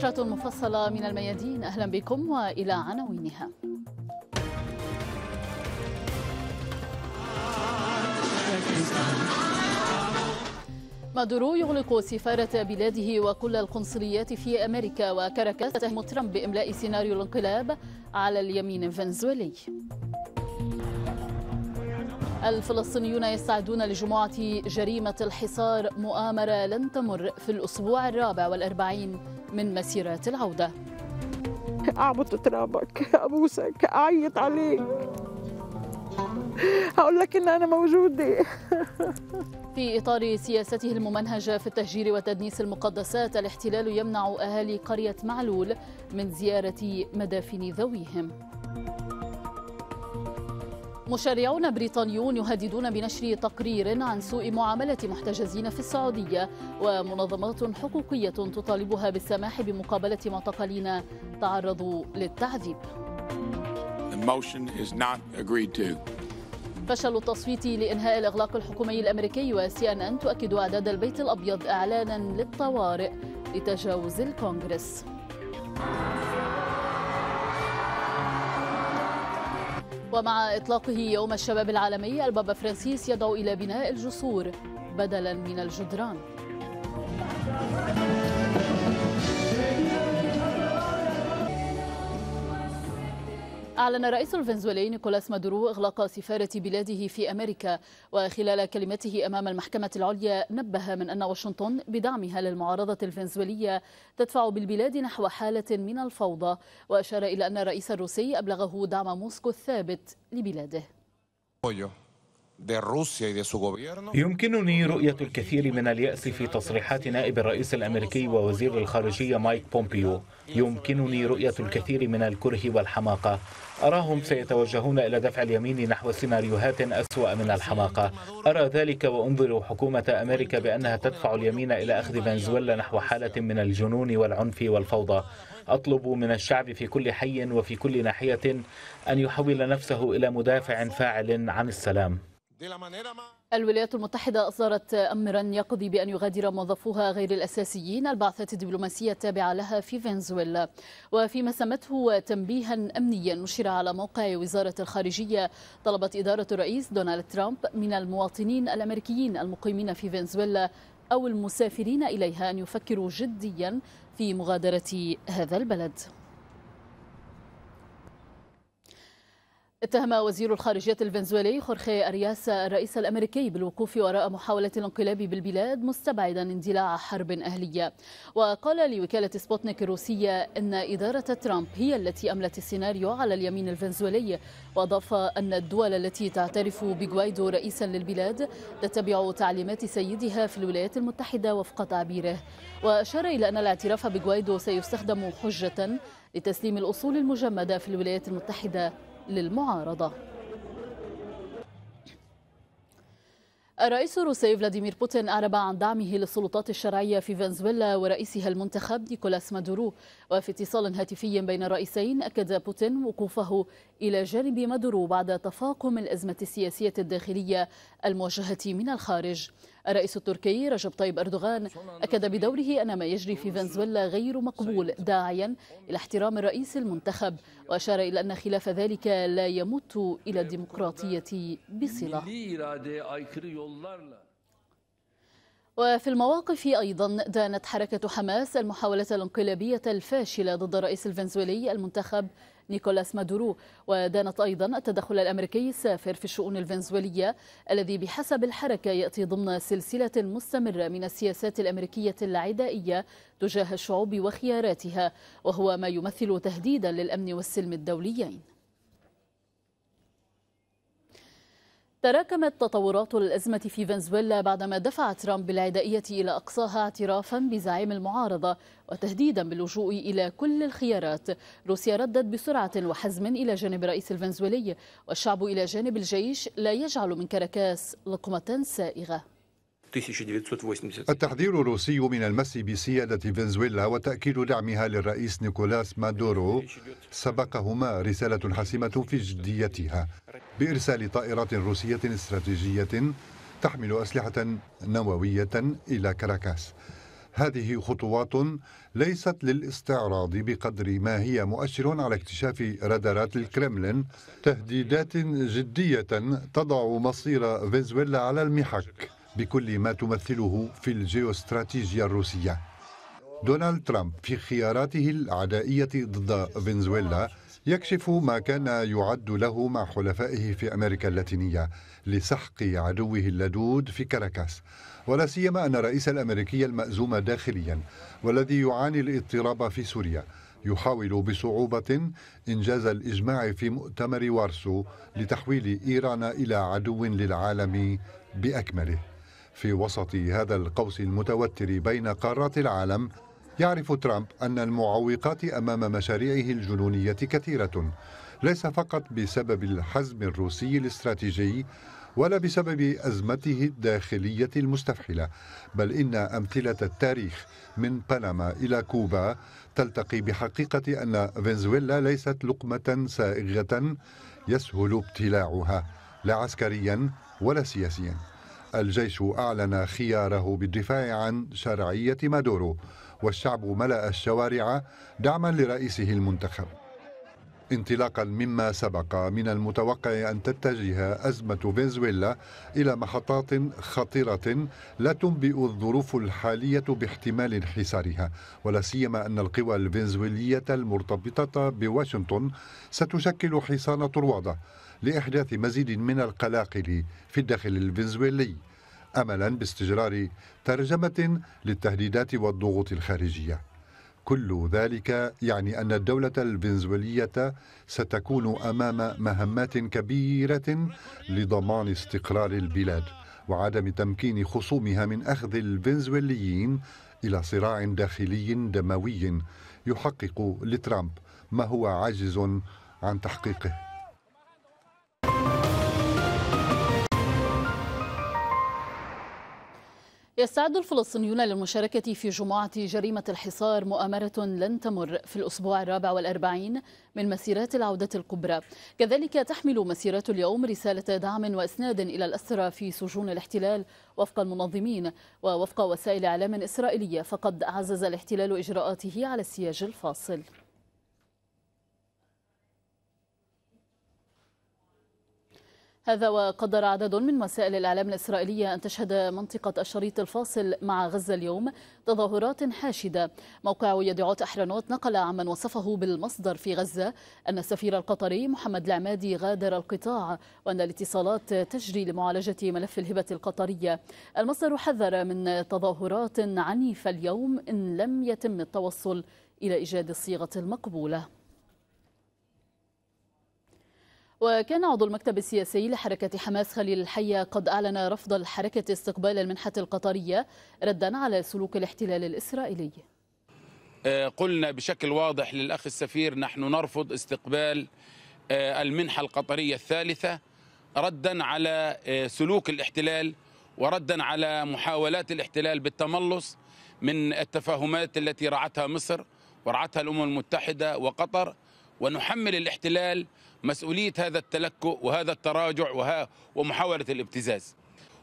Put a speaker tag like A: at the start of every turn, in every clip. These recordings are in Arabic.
A: نشرة مفصلة من الميادين أهلا بكم وإلى عناوينها مادورو يغلق سفارة بلاده وكل القنصليات في أمريكا وكاراكاس تهم ترامب بإملاء سيناريو الانقلاب على اليمين الفنزويلي الفلسطينيون يستعدون لجمعة جريمة الحصار مؤامرة لن تمر في الأسبوع الرابع والأربعين من مسيرات العودة
B: أعبط ترابك أبوسك أعيط عليك هقول لك إن أنا موجودة
A: في إطار سياسته الممنهجة في التهجير وتدنيس المقدسات الاحتلال يمنع أهالي قرية معلول من زيارة مدافن ذويهم مشرعون بريطانيون يهددون بنشر تقرير عن سوء معاملة محتجزين في السعودية ومنظمات حقوقية تطالبها بالسماح بمقابلة معتقلين تعرضوا للتعذيب فشل التصويت لإنهاء الإغلاق الحكومي الأمريكي وسي أن أن تؤكد أعداد البيت الأبيض إعلانا للطوارئ لتجاوز الكونغرس ومع إطلاقه يوم الشباب العالمي البابا فرانسيس يدعو إلى بناء الجسور بدلا من الجدران أعلن الرئيس الفنزويلي نيكولاس مادورو إغلاق سفارة بلاده في أمريكا وخلال كلمته أمام المحكمة العليا نبه من أن واشنطن بدعمها للمعارضة الفنزويلية تدفع بالبلاد نحو حالة من الفوضى وأشار إلى أن الرئيس الروسي أبلغه دعم موسكو الثابت لبلاده
C: يمكنني رؤية الكثير
D: من اليأس في تصريحات نائب الرئيس الأمريكي ووزير الخارجية مايك بومبيو
E: يمكنني رؤية الكثير من الكره والحماقة أراهم سيتوجهون إلى دفع اليمين نحو سيناريوهات أسوأ من الحماقة أرى ذلك وأنظر حكومة أمريكا بأنها تدفع اليمين إلى أخذ فنزويلا نحو حالة من الجنون والعنف والفوضى أطلب من الشعب في كل حي وفي كل ناحية أن يحول نفسه إلى مدافع فاعل عن السلام
A: الولايات المتحدة أصدرت أمرا يقضي بأن يغادر موظفوها غير الأساسيين البعثات الدبلوماسية التابعة لها في فنزويلا وفيما سمته تنبيها أمنيا نشر على موقع وزارة الخارجية طلبت إدارة الرئيس دونالد ترامب من المواطنين الأمريكيين المقيمين في فنزويلا أو المسافرين إليها أن يفكروا جديا في مغادرة هذا البلد اتهم وزير الخارجية الفنزويلي خورخي أرياس الرئيس الأمريكي بالوقوف وراء محاولة الانقلاب بالبلاد مستبعدا اندلاع حرب أهلية وقال لوكالة سبوتنيك الروسية أن إدارة ترامب هي التي أملت السيناريو على اليمين الفنزويلي وأضاف أن الدول التي تعترف بجوايدو رئيسا للبلاد تتبع تعليمات سيدها في الولايات المتحدة وفق تعبيره وأشار إلى أن الاعتراف بجوايدو سيستخدم حجة لتسليم الأصول المجمدة في الولايات المتحدة للمعارضة الرئيس الروسي فلاديمير بوتين أعرب عن دعمه للسلطات الشرعية في فنزويلا ورئيسها المنتخب نيكولاس مادورو وفي اتصال هاتفي بين الرئيسين أكد بوتين وقوفه إلى جانب مادورو بعد تفاقم الأزمة السياسية الداخلية المواجهة من الخارج الرئيس التركي رجب طيب أردوغان أكد بدوره أن ما يجري في فنزويلا غير مقبول داعيا إلى احترام الرئيس المنتخب وأشار إلى أن خلاف ذلك لا يمت إلى الديمقراطية بصلة وفي المواقف أيضا دانت حركة حماس المحاولة الانقلابية الفاشلة ضد الرئيس الفنزويلي المنتخب نيكولاس مادورو ودانت أيضا التدخل الأمريكي السافر في الشؤون الفنزويلية الذي بحسب الحركة يأتي ضمن سلسلة مستمرة من السياسات الأمريكية العدائية تجاه الشعوب وخياراتها وهو ما يمثل تهديدا للأمن والسلم الدوليين تراكمت تطورات الأزمة في فنزويلا بعدما دفع ترامب العدائية إلى أقصاها اعترافا بزعيم المعارضة وتهديدا باللجوء إلى كل الخيارات روسيا ردت بسرعة وحزم إلى جانب الرئيس الفنزويلي والشعب إلى جانب الجيش لا يجعل من كاراكاس لقمة سائغة
F: 1980
G: التحذير الروسي من المس بسيادة فنزويلا وتأكيد دعمها للرئيس نيكولاس مادورو سبقهما رسالة حاسمة في جديتها بإرسال طائرات روسية استراتيجية تحمل أسلحة نووية إلى كاراكاس هذه خطوات ليست للاستعراض بقدر ما هي مؤشر على اكتشاف رادارات الكرملين تهديدات جدية تضع مصير فنزويلا على المحك بكل ما تمثله في الجيوستراتيجية الروسية دونالد ترامب في خياراته العدائية ضد فنزويلا يكشف ما كان يعد له مع حلفائه في امريكا اللاتينيه لسحق عدوه اللدود في كاراكاس ولا سيما ان الرئيس الامريكي المأزوم داخليا والذي يعاني الاضطراب في سوريا يحاول بصعوبة إنجاز الإجماع في مؤتمر وارسو لتحويل إيران إلى عدو للعالم بأكمله في وسط هذا القوس المتوتر بين قارات العالم يعرف ترامب أن المعوقات أمام مشاريعه الجنونية كثيرة ليس فقط بسبب الحزم الروسي الاستراتيجي ولا بسبب أزمته الداخلية المستفحلة بل إن أمثلة التاريخ من بنما إلى كوبا تلتقي بحقيقة أن فنزويلا ليست لقمة سائغة يسهل ابتلاعها لا عسكريا ولا سياسيا الجيش أعلن خياره بالدفاع عن شرعية مادورو والشعب ملأ الشوارع دعما لرئيسه المنتخب انطلاقا مما سبق من المتوقع أن تتجه أزمة فنزويلا إلى محطات خطيرة لا تنبئ الظروف الحالية باحتمال انحسارها ولا سيما أن القوى الفنزويلية المرتبطة بواشنطن ستشكل حصان طروادة لإحداث مزيد من القلاقل في الداخل الفنزويلي املا باستجرار ترجمه للتهديدات والضغوط الخارجيه كل ذلك يعني ان الدوله الفنزويليه ستكون امام مهمات كبيره لضمان استقرار البلاد وعدم تمكين خصومها من اخذ الفنزويليين الى صراع داخلي دموي يحقق لترامب ما هو عاجز عن تحقيقه
A: يستعد الفلسطينيون للمشاركة في جمعة جريمة الحصار مؤامرة لن تمر في الأسبوع الرابع والأربعين من مسيرات العودة الكبرى كذلك تحمل مسيرات اليوم رسالة دعم وإسناد إلى الأسرى في سجون الاحتلال وفق المنظمين ووفق وسائل إعلام إسرائيلية فقد عزز الاحتلال إجراءاته على السياج الفاصل هذا وقدر عدد من وسائل الإعلام الإسرائيلية أن تشهد منطقة الشريط الفاصل مع غزة اليوم تظاهرات حاشدة موقع يدعوت أحرنوت نقل عمن وصفه بالمصدر في غزة أن السفير القطري محمد العمادي غادر القطاع وأن الاتصالات تجري لمعالجة ملف الهبة القطرية المصدر حذر من تظاهرات عنيفة اليوم إن لم يتم التوصل إلى إيجاد الصيغة المقبولة وكان عضو المكتب السياسي لحركة حماس خليل الحية قد أعلن رفض الحركة استقبال المنحة القطرية ردا على سلوك الاحتلال الإسرائيلي
D: آه، قلنا بشكل واضح للأخ السفير نحن نرفض استقبال آه، المنحة القطرية الثالثة ردا على آه، سلوك الاحتلال وردا على محاولات الاحتلال بالتملص من التفاهمات التي رعتها مصر ورعتها الأمم المتحدة وقطر ونحمل الاحتلال مسؤولية هذا التلكؤ وهذا التراجع وها ومحاولة الابتزاز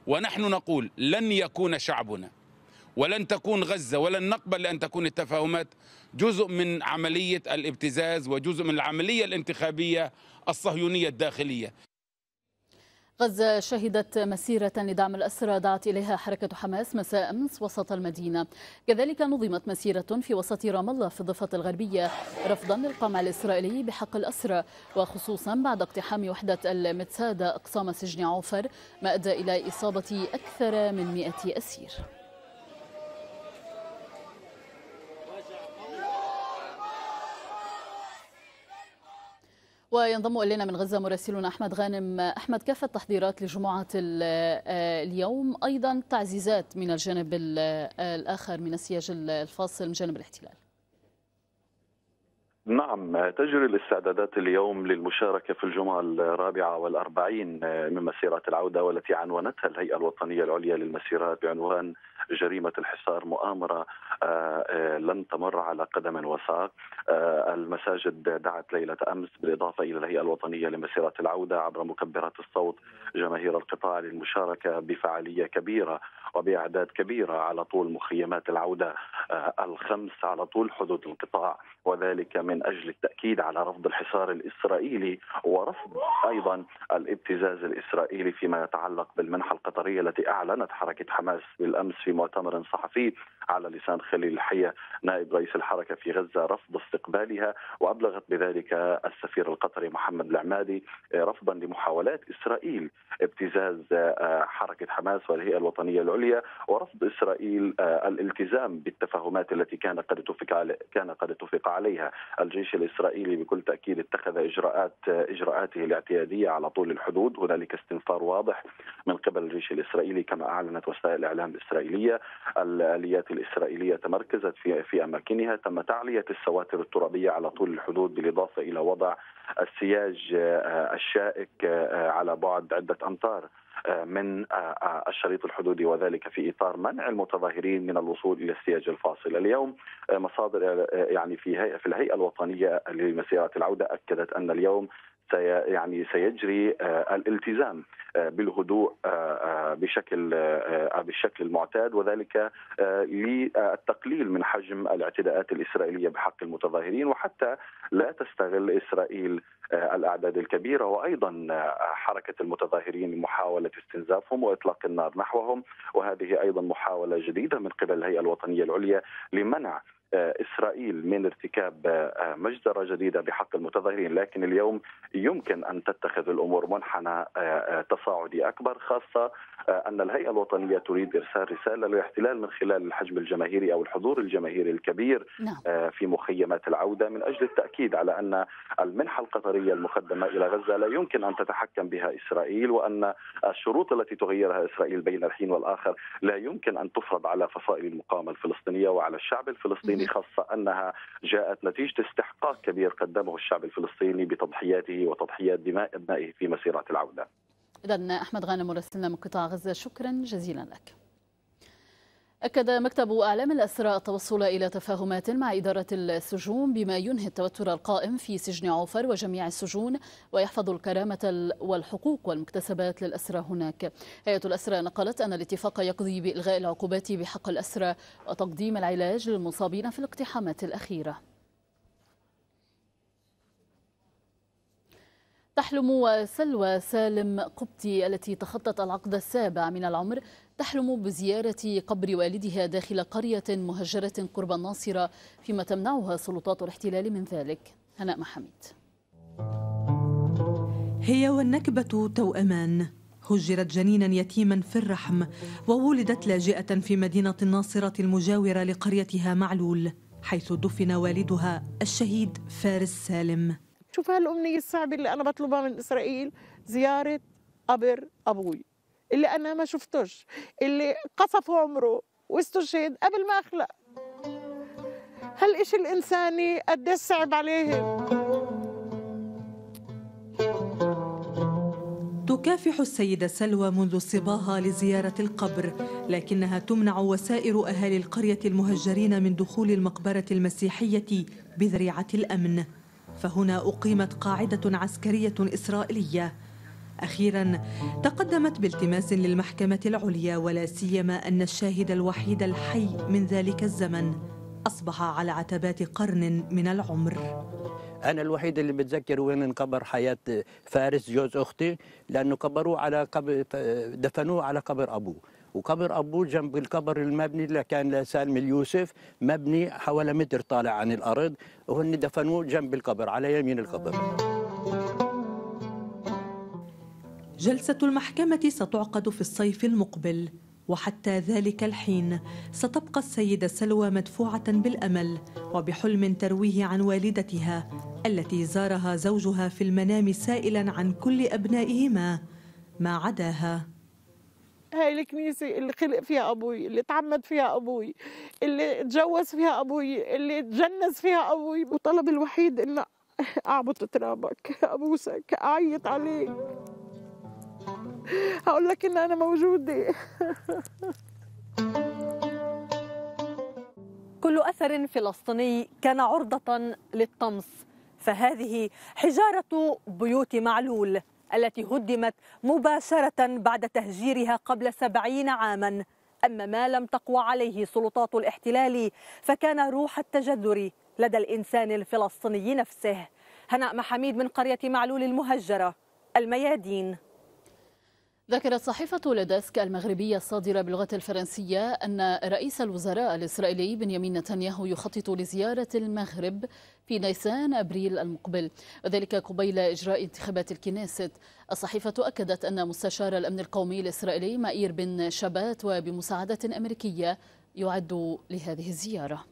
D: ونحن نقول لن يكون شعبنا ولن تكون غزة ولن نقبل أن تكون التفاهمات جزء من عملية الابتزاز وجزء من العملية الانتخابية الصهيونية الداخلية
A: غزة شهدت مسيرة لدعم الأسرى دعت إليها حركة حماس مساء أمس وسط المدينة كذلك نظمت مسيرة في وسط رام الله في الضفة الغربية رفضا للقمع الإسرائيلي بحق الأسرى وخصوصا بعد اقتحام وحدة المتسادة أقسام سجن عوفر ما أدى إلى إصابة أكثر من 100 أسير وينضم الينا من غزه مراسلنا احمد غانم احمد كيف التحضيرات لجمعه آه، اليوم ايضا تعزيزات من الجانب آه، الاخر من السياج الفاصل من جانب الاحتلال
F: نعم تجري الاستعدادات اليوم للمشاركة في الجمعة الرابعة والأربعين من مسيرات العودة والتي عنونتها الهيئة الوطنية العليا للمسيرات بعنوان جريمة الحصار مؤامرة آه، آه، لن تمر على قدم وساق آه، المساجد دعت ليلة أمس بالإضافة إلى الهيئة الوطنية لمسيرات العودة عبر مكبرات الصوت جماهير القطاع للمشاركة بفعالية كبيرة وبأعداد كبيرة على طول مخيمات العودة آه، الخمس على طول حدود القطاع وذلك من أجل التأكيد على رفض الحصار الإسرائيلي ورفض أيضا الابتزاز الإسرائيلي فيما يتعلق بالمنحة القطرية التي أعلنت حركة حماس بالأمس في مؤتمر صحفي على لسان خليل الحية نائب رئيس الحركة في غزة رفض استقبالها وأبلغت بذلك السفير القطري محمد العمادي آه، رفضا لمحاولات إسرائيل ابتزاز آه، حركة حماس والهيئة الوطنية العليا الدولية ورفض إسرائيل آه، الالتزام بالتفاهمات التي كان قد اتفق كان قد اتفق عليها الجيش الإسرائيلي بكل تأكيد اتخذ إجراءات آه، إجراءاته الاعتيادية على طول الحدود هنالك استنفار واضح من قبل الجيش الإسرائيلي كما أعلنت وسائل الإعلام الإسرائيلية الآليات الإسرائيلية تمركزت في في أماكنها تم تعلية السواتر الترابية على طول الحدود بالإضافة إلى وضع السياج آه، الشائك على بعد عدة أمتار آه، من آه، آه، الشريط الحدودي وذلك في اطار منع المتظاهرين من الوصول الى السياج الفاصل، اليوم مصادر يعني في في الهيئه الوطنيه لمسيرات العوده اكدت ان اليوم يعني سيجري آه، الالتزام آه، بالهدوء آه، بشكل بالشكل المعتاد وذلك للتقليل من حجم الاعتداءات الاسرائيليه بحق المتظاهرين وحتى لا تستغل اسرائيل الاعداد الكبيره وايضا حركه المتظاهرين لمحاوله استنزافهم واطلاق النار نحوهم وهذه ايضا محاوله جديده من قبل الهيئه الوطنيه العليا لمنع آه، اسرائيل من ارتكاب آه، مجزره جديده بحق المتظاهرين، لكن اليوم يمكن ان تتخذ الامور منحنى آه، تصاعدي اكبر خاصه ان الهيئه الوطنيه تريد ارسال رساله للاحتلال من خلال الحجم الجماهيري او الحضور الجماهيري الكبير نعم. في مخيمات العوده من اجل التاكيد على ان المنحه القطريه المقدمه الى غزه لا يمكن ان تتحكم بها اسرائيل وان الشروط التي تغيرها اسرائيل بين الحين والاخر لا يمكن ان تفرض على فصائل المقاومه الفلسطينيه وعلى الشعب الفلسطيني الفلسطيني خاصة أنها جاءت نتيجة استحقاق كبير قدمه الشعب الفلسطيني بتضحياته وتضحيات دماء أبنائه في مسيرات العودة
A: إذا أحمد غانم مراسلنا من قطاع غزة شكرا جزيلا لك أكد مكتب أعلام الأسرى التوصل إلى تفاهمات مع إدارة السجون بما ينهي التوتر القائم في سجن عوفر وجميع السجون ويحفظ الكرامة والحقوق والمكتسبات للأسرى هناك هيئة الأسرى نقلت أن الاتفاق يقضي بإلغاء العقوبات بحق الأسرى وتقديم العلاج للمصابين في الاقتحامات الأخيرة تحلم سلوى سالم قبتي التي تخطت العقد السابع من العمر تحلم بزيارة قبر والدها داخل قرية مهجرة قرب الناصرة فيما تمنعها سلطات الاحتلال من ذلك هناء محمد
H: هي والنكبة توأمان هجرت جنينا يتيما في الرحم وولدت لاجئة في مدينة الناصرة المجاورة لقريتها معلول حيث دفن والدها الشهيد فارس سالم
B: شوف هالأمنية الصعبة اللي أنا بطلبها من إسرائيل زيارة قبر أبوي اللي انا ما شفتوش اللي قصف عمره واستشهد قبل ما اخلق هالشيء الإنساني قد صعب
H: عليهم تكافح السيدة سلوى منذ صباها لزيارة القبر لكنها تمنع وسائر أهالي القرية المهجرين من دخول المقبرة المسيحية بذريعة الأمن فهنا أقيمت قاعدة عسكرية إسرائيلية أخيرا تقدمت بالتماس للمحكمة العليا ولا سيما أن الشاهد الوحيد الحي من ذلك الزمن أصبح على عتبات قرن من العمر
I: أنا الوحيد اللي بتذكر وين انقبر حياة فارس جوز أختي لأنه قبروه على قبر دفنوه على قبر أبوه وقبر أبوه جنب القبر المبني اللي كان لسالم اليوسف مبني حوالي متر طالع عن الأرض وهن دفنوه جنب القبر على يمين القبر
H: جلسة المحكمة ستعقد في الصيف المقبل وحتى ذلك الحين ستبقى السيدة سلوى مدفوعة بالأمل وبحلم ترويه عن والدتها التي زارها زوجها في المنام سائلا عن كل أبنائهما ما عداها
B: هاي الكنيسة اللي خلق فيها أبوي اللي تعمد فيها أبوي اللي تجوز فيها أبوي اللي تجنز فيها أبوي وطلب الوحيد إنه أعبط ترابك أبوسك أعيط عليك
H: هقول لك ان انا موجوده كل اثر فلسطيني كان عرضه للطمس فهذه حجاره بيوت معلول التي هدمت مباشره بعد تهجيرها قبل سبعين عاما اما ما لم تقوى عليه سلطات الاحتلال فكان روح التجذر لدى الانسان الفلسطيني
A: نفسه هناء محميد من قريه معلول المهجره الميادين ذكرت صحيفة لدسك المغربية الصادرة باللغة الفرنسية أن رئيس الوزراء الإسرائيلي بنيامين نتنياهو يخطط لزيارة المغرب في نيسان أبريل المقبل وذلك قبيل إجراء انتخابات الكنيست الصحيفة أكدت أن مستشار الأمن القومي الإسرائيلي مائير بن شبات وبمساعدة أمريكية يعد لهذه الزيارة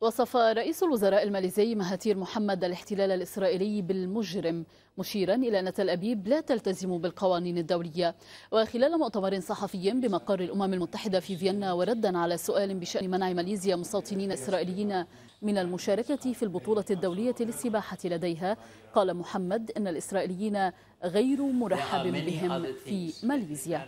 A: وصف رئيس الوزراء الماليزي مهاتير محمد الاحتلال الإسرائيلي بالمجرم مشيرا إلى أن تل أبيب لا تلتزم بالقوانين الدولية وخلال مؤتمر صحفي بمقر الأمم المتحدة في فيينا وردا على سؤال بشأن منع ماليزيا مستوطنين إسرائيليين من المشاركة في البطولة الدولية للسباحة لديها قال محمد أن الإسرائيليين غير مرحب بهم في ماليزيا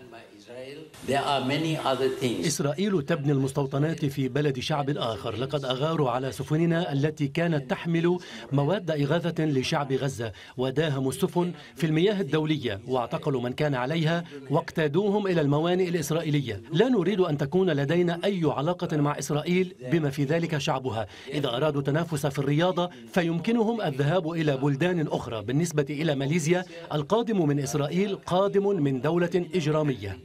I: إسرائيل تبني المستوطنات في بلد شعب آخر لقد أغاروا على سفننا التي كانت تحمل مواد إغاثة لشعب غزة وداهموا السفن في المياه الدولية واعتقلوا من كان عليها واقتادوهم إلى الموانئ الإسرائيلية لا نريد أن تكون لدينا أي علاقة مع إسرائيل بما في ذلك شعبها إذا أرادوا تنافس في الرياضة فيمكنهم الذهاب إلى بلدان أخرى بالنسبة إلى ماليزيا القادم من إسرائيل قادم من دولة إجرامية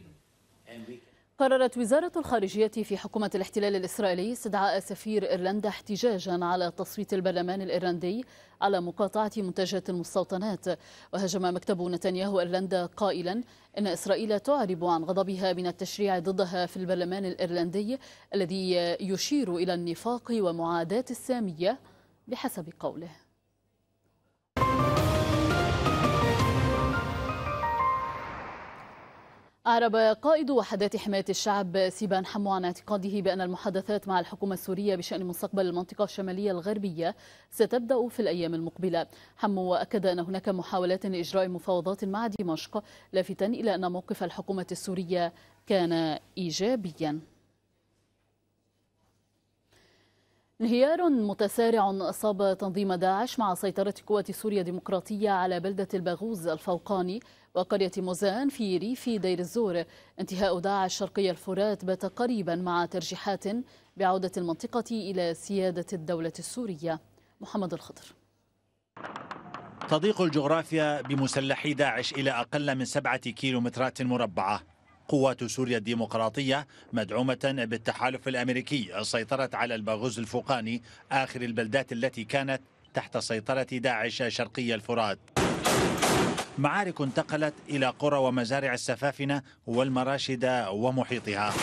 A: قررت وزارة الخارجية في حكومة الاحتلال الإسرائيلي استدعاء سفير إيرلندا احتجاجا على تصويت البرلمان الإيرلندي على مقاطعة منتجات المستوطنات وهاجم مكتب نتنياهو إيرلندا قائلا إن إسرائيل تعرب عن غضبها من التشريع ضدها في البرلمان الإيرلندي الذي يشير إلى النفاق ومعاداة السامية بحسب قوله أعرب قائد وحدات حماية الشعب سيبان حمو عن اعتقاده بأن المحادثات مع الحكومة السورية بشأن مستقبل المنطقة الشمالية الغربية ستبدأ في الأيام المقبلة حمو أكد أن هناك محاولات لإجراء مفاوضات مع دمشق لافتا إلى أن موقف الحكومة السورية كان إيجابياً انهيار متسارع أصاب تنظيم داعش مع سيطرة قوات سوريا الديمقراطية على بلدة الباغوز الفوقاني وقرية موزان في ريف دير الزور انتهاء داعش شرقي الفرات بات قريبا مع ترجيحات بعودة المنطقة إلى سيادة الدولة السورية محمد الخضر
E: تضيق الجغرافيا بمسلحي داعش إلى أقل من سبعة كيلومترات مربعة قوات سوريا الديمقراطية مدعومة بالتحالف الأمريكي سيطرت على الباغوز الفوقاني آخر البلدات التي كانت تحت سيطرة داعش شرقي الفرات معارك انتقلت إلى قرى ومزارع السفافنة والمراشد ومحيطها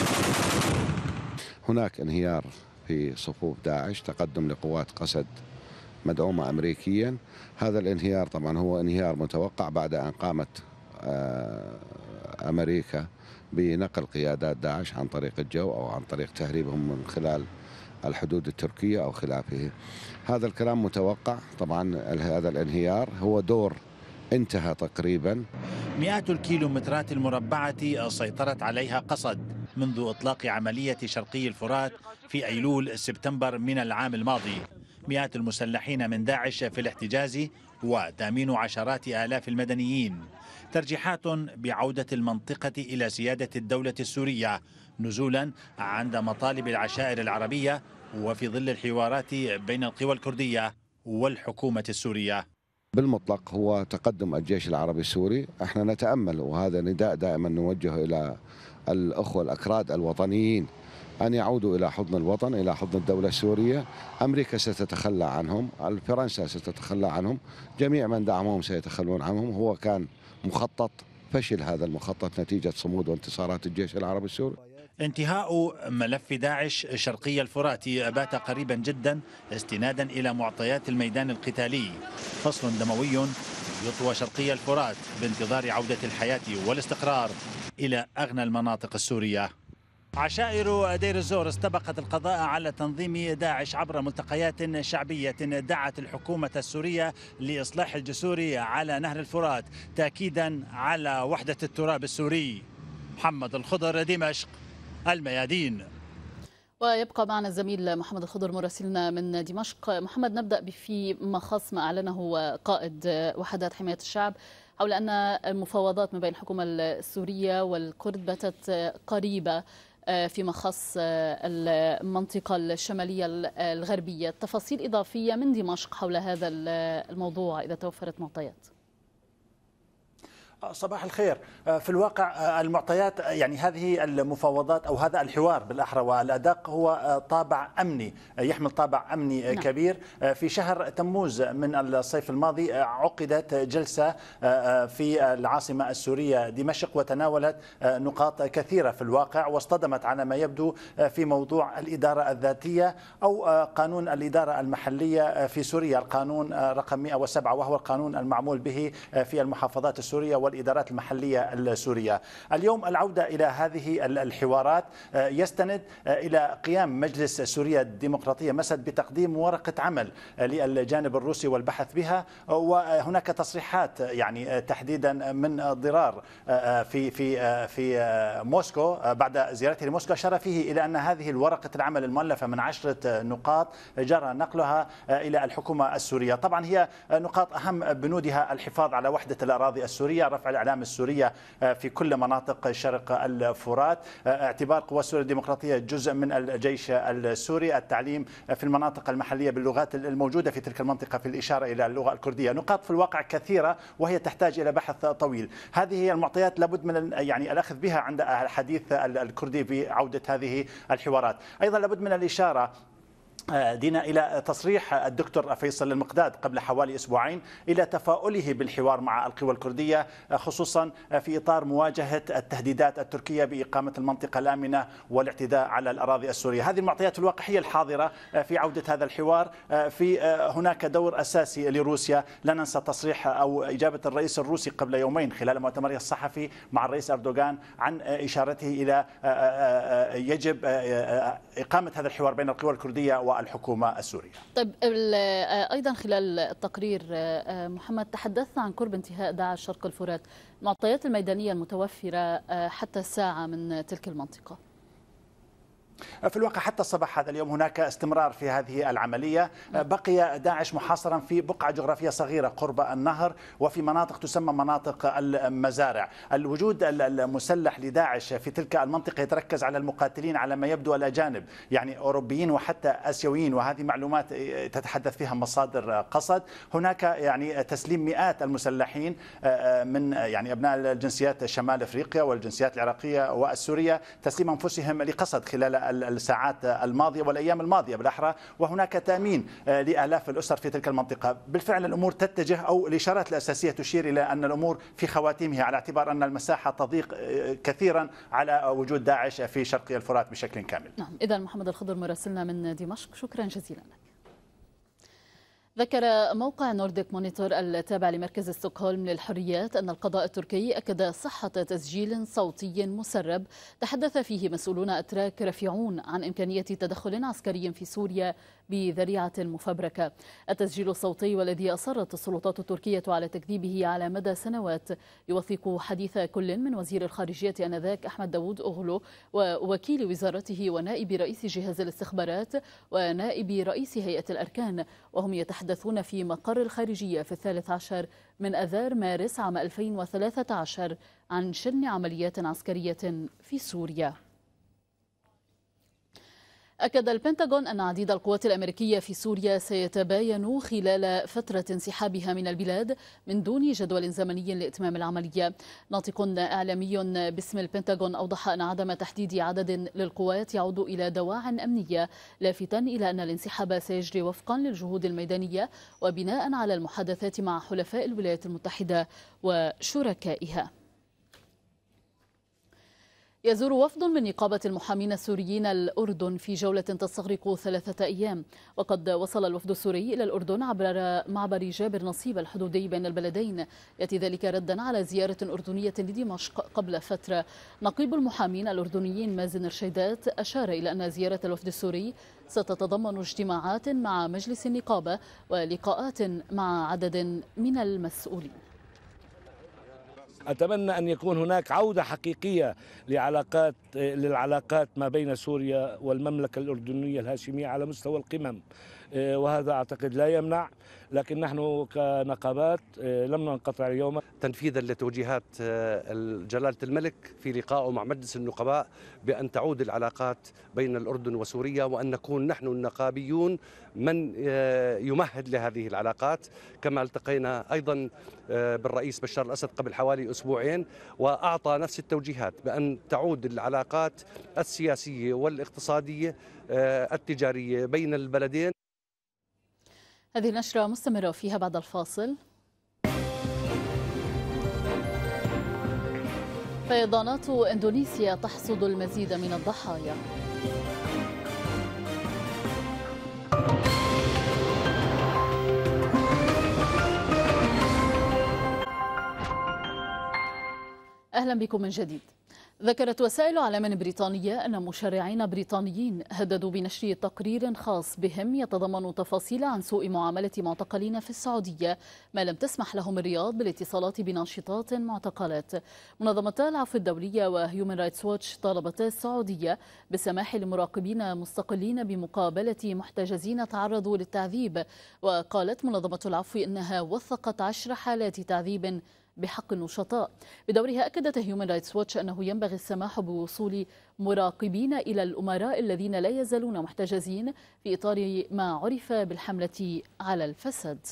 C: هناك انهيار في صفوف داعش تقدم لقوات قسد مدعومة أمريكيا هذا الانهيار طبعا هو انهيار متوقع بعد أن قامت آه، أمريكا بنقل قيادات داعش عن طريق الجو أو عن طريق تهريبهم من خلال الحدود التركية أو خلافه هذا الكلام متوقع طبعا هذا الانهيار هو دور انتهى تقريبا
E: مئات الكيلومترات المربعة سيطرت عليها قصد منذ إطلاق عملية شرقي الفرات في أيلول سبتمبر من العام الماضي مئات المسلحين من داعش في الاحتجاز وتامين عشرات آلاف المدنيين ترجيحات بعودة المنطقة إلى سيادة الدولة السورية نزولا عند مطالب العشائر العربية وفي ظل الحوارات بين القوى الكردية والحكومة السورية
C: بالمطلق هو تقدم الجيش العربي السوري احنا نتامل وهذا نداء دائما نوجهه الى الاخوه الاكراد الوطنيين أن يعودوا إلى حضن الوطن إلى حضن الدولة السورية أمريكا ستتخلى عنهم فرنسا ستتخلى عنهم جميع من دعمهم سيتخلون عنهم هو كان مخطط فشل هذا المخطط نتيجة صمود وانتصارات الجيش العربي السوري
E: انتهاء ملف داعش شرقي الفرات بات قريبا جدا استنادا إلى معطيات الميدان القتالي فصل دموي يطوى شرقي الفرات بانتظار عودة الحياة والاستقرار إلى أغنى المناطق السورية عشائر دير الزور استبقت القضاء على تنظيم داعش عبر ملتقيات شعبية دعت الحكومة السورية لإصلاح الجسور على نهر الفرات تأكيدا على وحدة التراب السوري محمد الخضر دمشق الميادين
A: ويبقى معنا الزميل محمد الخضر مراسلنا من دمشق محمد نبدأ في ما أعلنه قائد وحدات حماية الشعب حول أن المفاوضات ما بين الحكومة السورية والكرد باتت قريبة آه، فيما خص آه، المنطقة الشمالية الغربية تفاصيل إضافية من دمشق حول هذا الموضوع إذا توفرت معطيات
E: صباح الخير آه، في الواقع آه، المعطيات آه، يعني هذه المفاوضات او هذا الحوار بالاحرى والادق هو طابع امني يحمل طابع امني نعم. كبير في شهر تموز من الصيف الماضي عقدت جلسه في العاصمه السوريه دمشق وتناولت نقاط كثيره في الواقع واصطدمت على ما يبدو في موضوع الاداره الذاتيه او قانون الاداره المحليه في سوريا القانون رقم 107 وهو القانون المعمول به في المحافظات السوريه والإدارات المحلية السورية اليوم العودة إلى هذه الحوارات آه، يستند آه، إلى قيام مجلس سوريا الديمقراطية مسد بتقديم ورقة عمل آه، للجانب الروسي والبحث بها وهناك تصريحات يعني تحديدا من ضرار في في في موسكو بعد زيارته لموسكو أشار فيه إلى أن هذه الورقة العمل المؤلفة من عشرة نقاط جرى نقلها إلى الحكومة السورية طبعا هي نقاط أهم بنودها الحفاظ على وحدة الأراضي السورية رفع الاعلام السوريه آه، في كل مناطق شرق الفرات آه، اعتبار قوى سوريا الديمقراطيه جزء من الجيش السوري التعليم في المناطق المحليه باللغات الموجوده في تلك المنطقه في الاشاره الى اللغه الكرديه نقاط في الواقع كثيره وهي تحتاج الى بحث طويل هذه هي المعطيات لابد من يعني الاخذ بها عند الحديث الكردي في عوده هذه الحوارات ايضا لابد من الاشاره دينا الى تصريح الدكتور فيصل المقداد قبل حوالي اسبوعين الى تفاؤله بالحوار مع القوى الكرديه خصوصا في اطار مواجهه التهديدات التركيه باقامه المنطقه الامنه والاعتداء على الاراضي السوريه، هذه المعطيات الواقعيه الحاضره آه، في عوده هذا الحوار آه، في آه، هناك دور اساسي لروسيا، لا ننسى تصريح او اجابه الرئيس الروسي قبل يومين خلال مؤتمره الصحفي مع الرئيس اردوغان عن اشارته الى يجب اقامه هذا الحوار بين القوى الكرديه و والحكومة السورية
A: طيب آه، أيضا خلال التقرير آه، آه، محمد تحدثنا عن قرب انتهاء داعش شرق الفرات معطيات الميدانية المتوفرة حتى الساعة من تلك المنطقة
E: في الواقع حتى الصباح هذا اليوم هناك استمرار في هذه العملية بقي داعش محاصرا في بقعة جغرافية صغيرة قرب النهر وفي مناطق تسمى مناطق المزارع الوجود المسلح لداعش في تلك المنطقة يتركز على المقاتلين على ما يبدو الأجانب يعني أوروبيين وحتى آسيويين وهذه معلومات تتحدث فيها مصادر قصد هناك يعني تسليم مئات المسلحين آه، آه، من يعني أبناء الجنسيات شمال أفريقيا والجنسيات العراقية والسورية تسليم أنفسهم لقصد خلال الساعات الماضيه والايام الماضيه بالاحرى وهناك تامين آه، لالاف الاسر في تلك المنطقه بالفعل الامور تتجه او الاشارات الاساسيه تشير الى ان الامور في خواتيمها على اعتبار ان المساحه تضيق آه، كثيرا على وجود داعش في شرقي الفرات بشكل كامل
A: نعم اذا محمد الخضر مراسلنا من دمشق شكرا جزيلا لك ذكر موقع نورديك مونيتور التابع لمركز ستوكهولم للحريات أن القضاء التركي أكد صحة تسجيل صوتي مسرب تحدث فيه مسؤولون أتراك رفيعون عن إمكانية تدخل عسكري في سوريا بذريعة مفبركة التسجيل الصوتي والذي أصرت السلطات التركية على تكذيبه على مدى سنوات يوثق حديث كل من وزير الخارجية أنذاك أحمد داوود أغلو ووكيل وزارته ونائب رئيس جهاز الاستخبارات ونائب رئيس هيئة الأركان وهم يتحدثون يتحدثون في مقر الخارجية في الثالث عشر من أذار مارس عام 2013 عن شن عمليات عسكرية في سوريا أكد البنتاغون أن عديد القوات الأمريكية في سوريا سيتباين خلال فترة انسحابها من البلاد من دون جدول زمني لإتمام العملية. ناطق إعلامي باسم البنتاغون أوضح أن عدم تحديد عدد للقوات يعود إلى دواع أمنية لافتا إلى أن الانسحاب سيجري وفقا للجهود الميدانية وبناء على المحادثات مع حلفاء الولايات المتحدة وشركائها. يزور وفد من نقابة المحامين السوريين الأردن في جولة تستغرق ثلاثة أيام وقد وصل الوفد السوري إلى الأردن عبر معبر جابر نصيب الحدودي بين البلدين يأتي ذلك ردا على زيارة أردنية لدمشق قبل فترة نقيب المحامين الأردنيين مازن رشيدات أشار إلى أن زيارة الوفد السوري ستتضمن اجتماعات مع مجلس النقابة ولقاءات مع عدد من المسؤولين
I: أتمنى أن يكون هناك عودة حقيقية لعلاقات للعلاقات ما بين سوريا والمملكة الأردنية الهاشمية على مستوى القمم إيه، وهذا أعتقد لا يمنع لكن نحن كنقابات إيه، لم ننقطع اليوم تنفيذا لتوجيهات إيه، جلالة الملك في لقائه مع مجلس النقباء بأن تعود العلاقات بين الأردن وسوريا وأن نكون نحن النقابيون من يمهد لهذه العلاقات كما التقينا أيضا بالرئيس بشار الأسد قبل حوالي أسبوعين وأعطى نفس التوجيهات بأن تعود العلاقات السياسية والاقتصادية التجارية بين البلدين
A: هذه النشرة مستمرة فيها بعد الفاصل فيضانات اندونيسيا تحصد المزيد من الضحايا اهلا بكم من جديد ذكرت وسائل اعلام بريطانيه ان مشرعين بريطانيين هددوا بنشر تقرير خاص بهم يتضمن تفاصيل عن سوء معامله معتقلين في السعوديه ما لم تسمح لهم الرياض بالاتصالات بناشطات معتقلات منظمتا العفو الدوليه وهيومن رايتس ووتش طالبتا السعوديه بالسماح لمراقبين مستقلين بمقابله محتجزين تعرضوا للتعذيب وقالت منظمه العفو انها وثقت عشر حالات تعذيب بحق النشطاء بدورها أكدت هيومن رايتس واتش أنه ينبغي السماح بوصول مراقبين إلى الأمراء الذين لا يزالون محتجزين في إطار ما عرف بالحملة على الفساد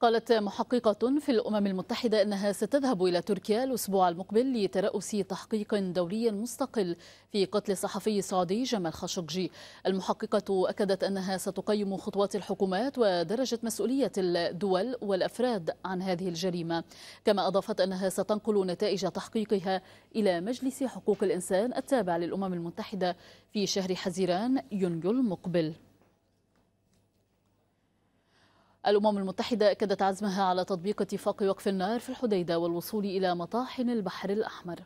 A: قالت محققة في الأمم المتحدة أنها ستذهب إلى تركيا الأسبوع المقبل لترأس تحقيق دولي مستقل في قتل الصحفي السعودي جمال خاشقجي المحققة أكدت أنها ستقيم خطوات الحكومات ودرجة مسؤولية الدول والأفراد عن هذه الجريمة كما أضافت أنها ستنقل نتائج تحقيقها إلى مجلس حقوق الإنسان التابع للأمم المتحدة في شهر حزيران يونيو المقبل الأمم المتحدة أكدت عزمها على تطبيق اتفاق وقف النار في الحديدة والوصول إلى مطاحن البحر الأحمر.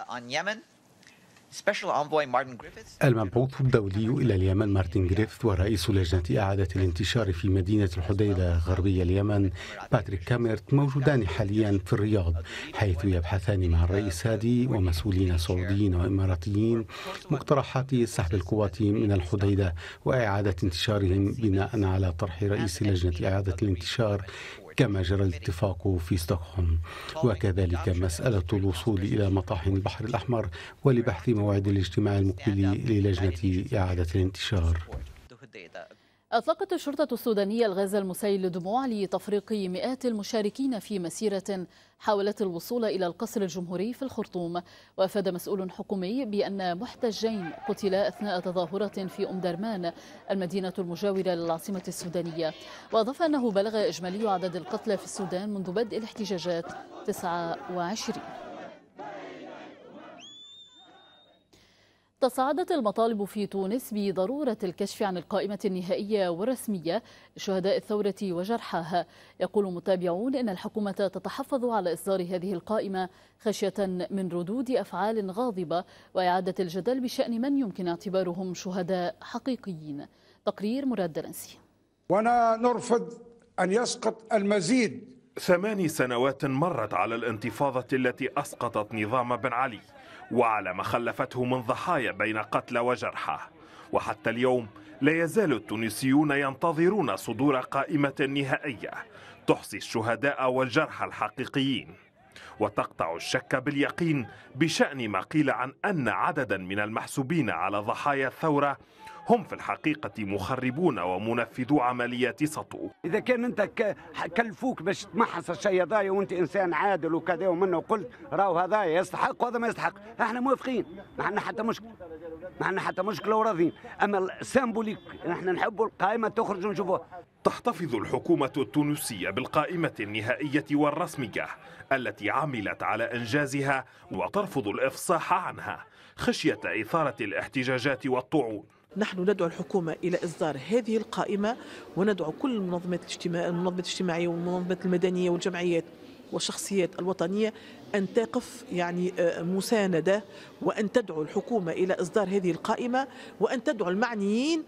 B: On Yemen,
C: المبعوث الدولي إلى اليمن مارتن جريفث ورئيس لجنة إعادة الانتشار في مدينة الحديدة غربية اليمن باتريك كاميرت موجودان حاليا في الرياض حيث يبحثان مع الرئيس هادي ومسؤولين سعوديين وإماراتيين مقترحات سحب القوات من الحديدة وإعادة انتشارهم بناء على طرح رئيس لجنة إعادة الانتشار كما جرى الاتفاق في ستوكهولم وكذلك مسألة الوصول إلى مطاحن البحر الأحمر ولبحث موعد الاجتماع المقبل للجنة إعادة الانتشار
A: أطلقت الشرطة السودانية الغاز المسيل لدموع لتفريق مئات المشاركين في مسيرة حاولت الوصول إلى القصر الجمهوري في الخرطوم وأفاد مسؤول حكومي بأن محتجين قتلا أثناء تظاهرة في أم درمان المدينة المجاورة للعاصمة السودانية وأضاف أنه بلغ إجمالي عدد القتلى في السودان منذ بدء الاحتجاجات 29 تصاعدت المطالب في تونس بضرورة الكشف عن القائمة النهائية والرسمية لشهداء الثورة وجرحاها يقول متابعون إن الحكومة تتحفظ على إصدار هذه القائمة خشية من ردود أفعال غاضبة وإعادة الجدل بشأن من يمكن اعتبارهم شهداء حقيقيين تقرير مراد درنسي
G: وأنا نرفض أن يسقط
D: المزيد ثماني سنوات مرت على الانتفاضة التي أسقطت نظام بن علي وعلى ما خلفته من ضحايا بين قتلى وجرحى وحتى اليوم لا يزال التونسيون ينتظرون صدور قائمة نهائية تحصي الشهداء والجرحى الحقيقيين وتقطع الشك باليقين بشأن ما قيل عن أن عددا من المحسوبين على ضحايا الثورة هم في الحقيقة مخربون ومنفذو عمليات سطو
C: إذا كان أنت كلفوك باش تمحص الشيء هذايا وأنت إنسان عادل وكذا ومنه قلت راهو هذايا يستحق وهذا ما يستحق احنا موافقين ما عندنا حتى مشكل ما عندنا حتى مشكلة وراضين أما السامبوليك
D: احنا نحبوا القائمة تخرج ونشوفوها تحتفظ الحكومة التونسية بالقائمة النهائية والرسمية التي عملت على إنجازها وترفض الإفصاح عنها خشية إثارة الاحتجاجات والطعون نحن ندعو
H: الحكومة إلى إصدار هذه القائمة وندعو كل المنظمات الاجتماع المنظمات الاجتماعية والمنظمات المدنية والجمعيات والشخصيات الوطنية أن تقف يعني آه، مساندة وأن تدعو الحكومة إلى إصدار هذه القائمة وأن تدعو المعنيين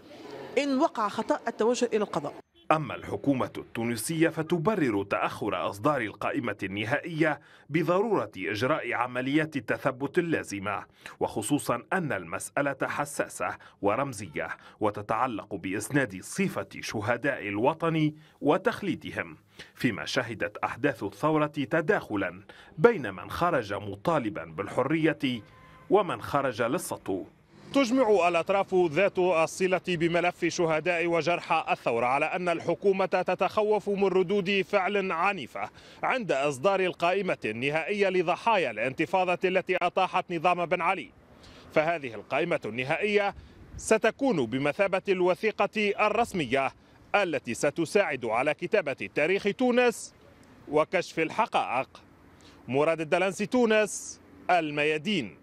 H: إن وقع خطأ التوجه إلى القضاء
D: أما الحكومة التونسية فتبرر تأخر إصدار القائمة النهائية بضرورة إجراء عمليات التثبت اللازمة وخصوصا أن المسألة حساسة ورمزية وتتعلق بإسناد صفة شهداء الوطن وتخليدهم فيما شهدت أحداث الثورة تداخلا بين من خرج مطالبا بالحرية ومن خرج للسطو تجمع الأطراف ذات الصلة بملف شهداء وجرحى الثورة على أن الحكومة تتخوف من ردود فعل عنيفة عند إصدار القائمة النهائية لضحايا الانتفاضة التي أطاحت نظام بن علي فهذه القائمة النهائية ستكون بمثابة الوثيقة الرسمية التي ستساعد على كتابة تاريخ تونس وكشف الحقائق مراد الدلنسي تونس الميادين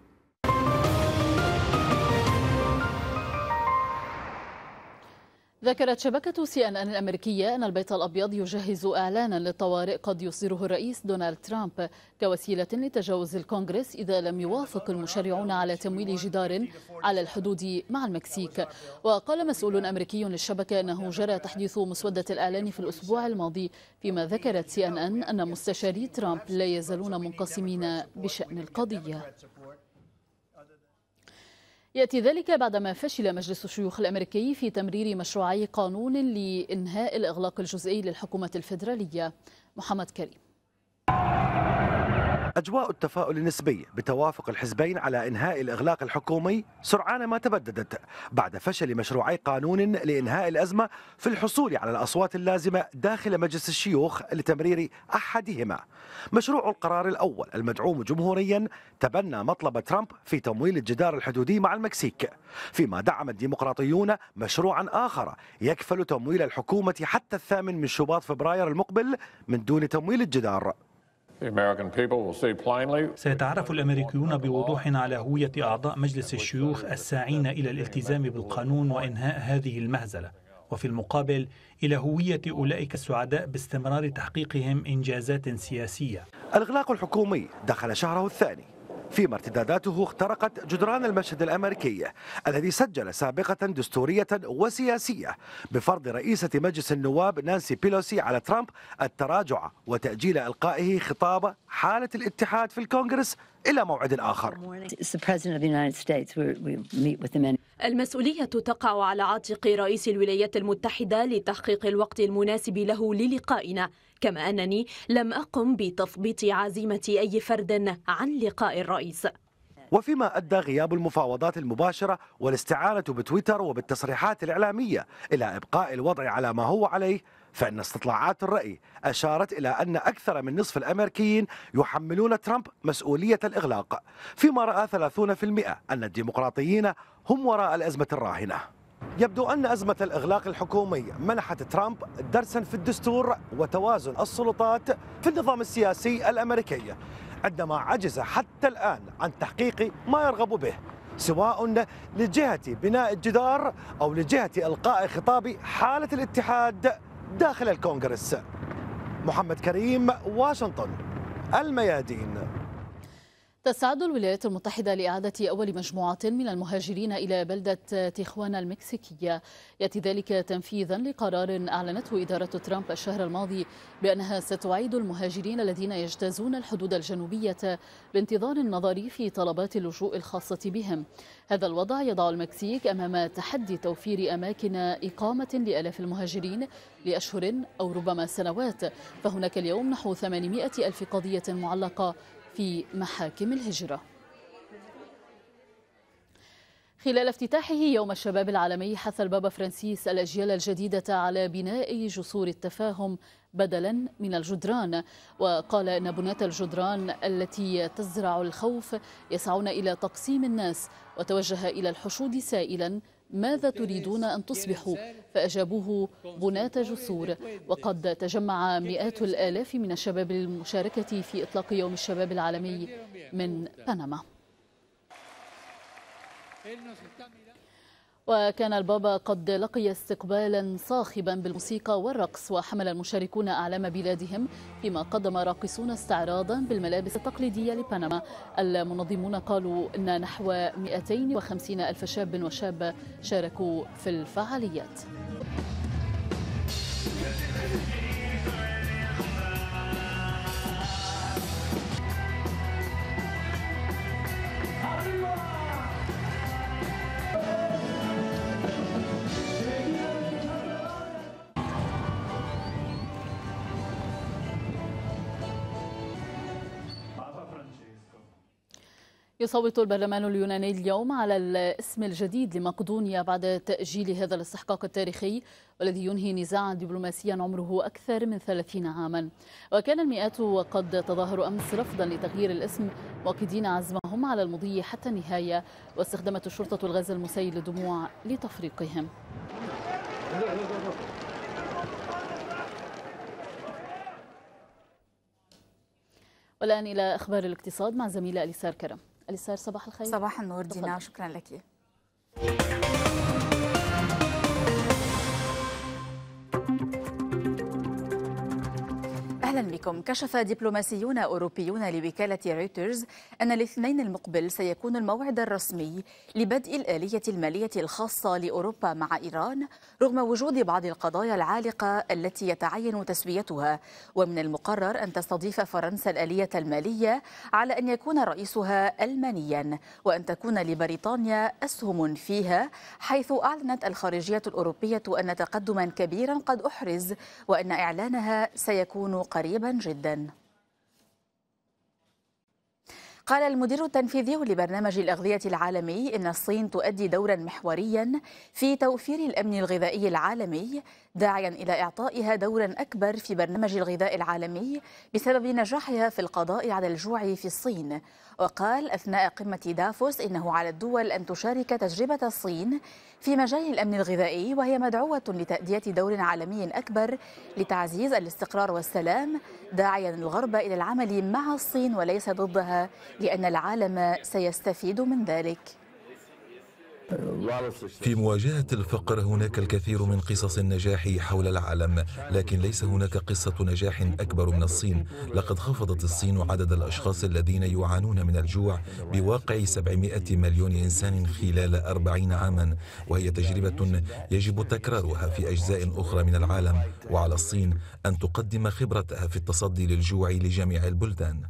A: ذكرت شبكة سي ان ان الأمريكية أن البيت الأبيض يجهز إعلانا للطوارئ قد يصدره الرئيس دونالد ترامب كوسيلة لتجاوز الكونغرس إذا لم يوافق المشرعون على تمويل جدار على الحدود مع المكسيك وقال مسؤول أمريكي للشبكة أنه جرى تحديث مسودة الإعلان في الأسبوع الماضي فيما ذكرت سي ان ان أن مستشاري ترامب لا يزالون منقسمين بشأن القضية يأتي ذلك بعدما فشل مجلس الشيوخ الأمريكي في تمرير مشروعي قانون لإنهاء الإغلاق الجزئي للحكومة الفيدرالية محمد كريم
I: أجواء التفاؤل النسبي بتوافق الحزبين على إنهاء الإغلاق الحكومي سرعان ما تبددت بعد فشل مشروعي قانون لإنهاء الأزمة في الحصول على الأصوات اللازمة داخل مجلس الشيوخ لتمرير أحدهما مشروع القرار الأول المدعوم جمهوريا تبنى مطلب ترامب في تمويل الجدار الحدودي مع المكسيك فيما دعم الديمقراطيون مشروعا آخر يكفل تمويل الحكومة حتى الثامن من شباط فبراير المقبل من دون تمويل الجدار
D: سيتعرف الامريكيون
E: بوضوح على هويه اعضاء مجلس الشيوخ الساعين الى الالتزام بالقانون وانهاء هذه المهزله وفي المقابل الى هويه اولئك السعداء باستمرار تحقيقهم انجازات سياسيه.
I: الاغلاق الحكومي دخل شهره الثاني فيما ارتداداته اخترقت جدران المشهد الأمريكي الذي سجل سابقة دستورية وسياسية بفرض رئيسة مجلس النواب نانسي بيلوسي على ترامب التراجع وتأجيل إلقائه خطاب حالة الاتحاد في الكونغرس إلى موعد آخر
J: المسؤولية تقع على عاتق رئيس الولايات المتحدة لتحقيق الوقت المناسب له للقائنا كما أنني لم أقم بتثبيط عزيمة أي فرد عن لقاء الرئيس
I: وفيما أدى غياب المفاوضات المباشرة والاستعانة بتويتر وبالتصريحات الإعلامية إلى إبقاء الوضع على ما هو عليه فإن استطلاعات الرأي أشارت إلى أن أكثر من نصف الأمريكيين يحملون ترامب مسؤولية الإغلاق فيما رأى 30% أن الديمقراطيين هم وراء الأزمة الراهنة يبدو أن أزمة الإغلاق الحكومي منحت ترامب درسا في الدستور وتوازن السلطات في النظام السياسي الأمريكي عندما عجز حتى الآن عن تحقيق ما يرغب به سواء لجهة بناء الجدار أو لجهة إلقاء خطاب حالة الاتحاد داخل الكونغرس محمد كريم واشنطن الميادين
A: تستعد الولايات المتحدة لإعادة أول مجموعة من المهاجرين إلى بلدة تيخوانا المكسيكية يأتي ذلك تنفيذا لقرار أعلنته إدارة ترامب الشهر الماضي بأنها ستعيد المهاجرين الذين يجتازون الحدود الجنوبية بانتظار النظر في طلبات اللجوء الخاصة بهم هذا الوضع يضع المكسيك أمام تحدي توفير أماكن إقامة لألاف المهاجرين لأشهر أو ربما سنوات فهناك اليوم نحو 800 ألف قضية معلقة في محاكم الهجرة خلال افتتاحه يوم الشباب العالمي حث البابا فرانسيس الأجيال الجديدة على بناء جسور التفاهم بدلا من الجدران وقال ان بناة الجدران التي تزرع الخوف يسعون الى تقسيم الناس وتوجه الى الحشود سائلا ماذا تريدون أن تصبحوا؟ فأجابوه بناة جسور وقد تجمع مئات الآلاف من الشباب للمشاركة في إطلاق يوم الشباب العالمي من بنما وكان البابا قد لقي استقبالا صاخبا بالموسيقى والرقص وحمل المشاركون أعلام بلادهم فيما قدم راقصون استعراضا بالملابس التقليدية لبنما المنظمون قالوا أن نحو 250 ألف شاب وشابة شاركوا في الفعاليات يصوت البرلمان اليوناني اليوم على الاسم الجديد لمقدونيا بعد تأجيل هذا الاستحقاق التاريخي والذي ينهي نزاعا دبلوماسيا عمره أكثر من 30 عاما وكان المئات قد تظاهروا أمس رفضا لتغيير الاسم مؤكدين عزمهم على المضي حتى النهاية واستخدمت الشرطة الغاز المسيل للدموع لتفريقهم والآن إلى أخبار الاقتصاد مع زميلة أليسار كرم اللي صار صباح الخير صباح النور دينا شكرا لك
K: إليكم كشف دبلوماسيون أوروبيون لوكالة رويترز أن الاثنين المقبل سيكون الموعد الرسمي لبدء الآلية المالية الخاصة لأوروبا مع إيران رغم وجود بعض القضايا العالقة التي يتعين تسويتها ومن المقرر أن تستضيف فرنسا الآلية المالية على أن يكون رئيسها ألمانيا وأن تكون لبريطانيا أسهم فيها حيث أعلنت الخارجية الأوروبية أن تقدما كبيرا قد أحرز وأن إعلانها سيكون قريبا جدا قال المدير التنفيذي لبرنامج الأغذية العالمي إن الصين تؤدي دورا محوريا في توفير الأمن الغذائي العالمي داعيا إلى إعطائها دورا أكبر في برنامج الغذاء العالمي بسبب نجاحها في القضاء على الجوع في الصين وقال أثناء قمة دافوس إنه على الدول أن تشارك تجربة الصين في مجال الأمن الغذائي وهي مدعوة لتأدية دور عالمي أكبر لتعزيز الاستقرار والسلام داعيا الغرب إلى العمل مع الصين وليس ضدها لأن العالم سيستفيد من ذلك
D: في مواجهة الفقر هناك الكثير من قصص النجاح حول العالم لكن ليس هناك قصة نجاح أكبر من
I: الصين لقد خفضت الصين عدد الأشخاص الذين يعانون من الجوع بواقع 700 مليون إنسان خلال 40 عاما وهي تجربة يجب
D: تكرارها في أجزاء أخرى من العالم وعلى الصين أن تقدم خبرتها في التصدي للجوع لجميع البلدان